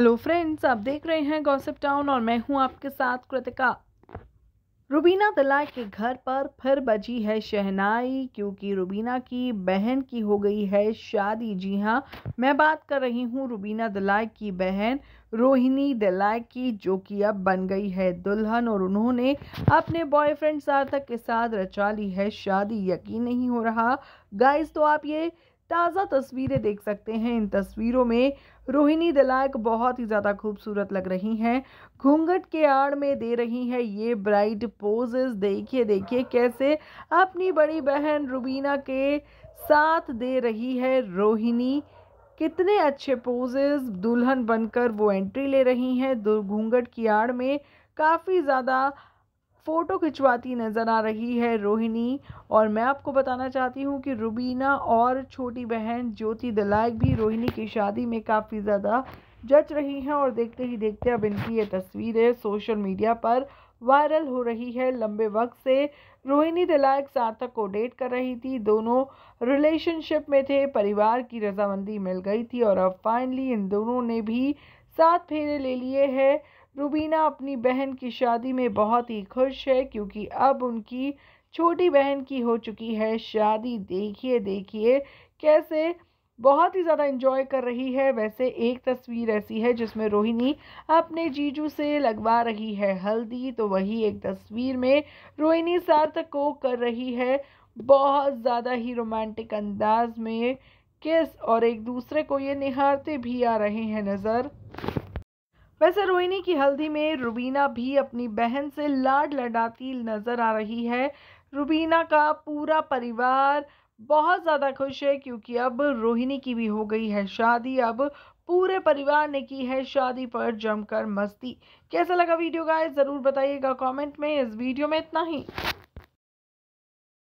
hello friends आप देख रहे हैं गॉसिप टाउन और मैं हूं आपके साथ कृतिका रुबीना दलाल के घर पर फिर बजी है शहनाई क्योंकि रुबीना की बहन की हो गई है शादी जी हाँ मैं बात कर रही हूँ रुबीना दलाई की बहन रोहिणी दलाई की जो कि अब बन गई है दुल्हन और उन्होंने अपने बॉयफ्रेंड सार्थक के साथ रचा ली है शादी यकीन नहीं हो रहा गाइस तो आप ये ताज़ा तस्वीरें देख सकते हैं इन तस्वीरों में रोहिणी दिलायक बहुत ही ज़्यादा खूबसूरत लग रही हैं घूंघट के आड़ में दे रही है ये ब्राइट पोजेस देखिए देखिए कैसे अपनी बड़ी बहन रुबीना के साथ दे रही है रोहिणी कितने अच्छे पोजेस दुल्हन बनकर वो एंट्री ले रही हैं घूंघट की आड़ में काफ़ी ज़्यादा फ़ोटो खिंचवाती नज़र आ रही है रोहिणी और मैं आपको बताना चाहती हूँ कि रुबीना और छोटी बहन ज्योति दलायक भी रोहिणी की शादी में काफ़ी ज़्यादा जच रही हैं और देखते ही देखते अब इनकी ये तस्वीरें सोशल मीडिया पर वायरल हो रही है लंबे वक्त से रोहिणी दलायक सार्थक को डेट कर रही थी दोनों रिलेशनशिप में थे परिवार की रजामंदी मिल गई थी और अब फाइनली इन दोनों ने भी साथ फेरे ले लिए हैं रूबीना अपनी बहन की शादी में बहुत ही खुश है क्योंकि अब उनकी छोटी बहन की हो चुकी है शादी देखिए देखिए कैसे बहुत ही ज़्यादा इन्जॉय कर रही है वैसे एक तस्वीर ऐसी है जिसमें रोहिणी अपने जीजू से लगवा रही है हल्दी तो वही एक तस्वीर में रोहिणी सार्थक को कर रही है बहुत ज़्यादा ही रोमांटिक अंदाज में किस और एक दूसरे को ये निहारते भी आ रहे हैं नज़र वैसे रोहिणी की हल्दी में रुबीना भी अपनी बहन से लाड लड़ाती नज़र आ रही है रुबीना का पूरा परिवार बहुत ज़्यादा खुश है क्योंकि अब रोहिणी की भी हो गई है शादी अब पूरे परिवार ने की है शादी पर जमकर मस्ती कैसा लगा वीडियो गाइस ज़रूर बताइएगा कमेंट में इस वीडियो में इतना ही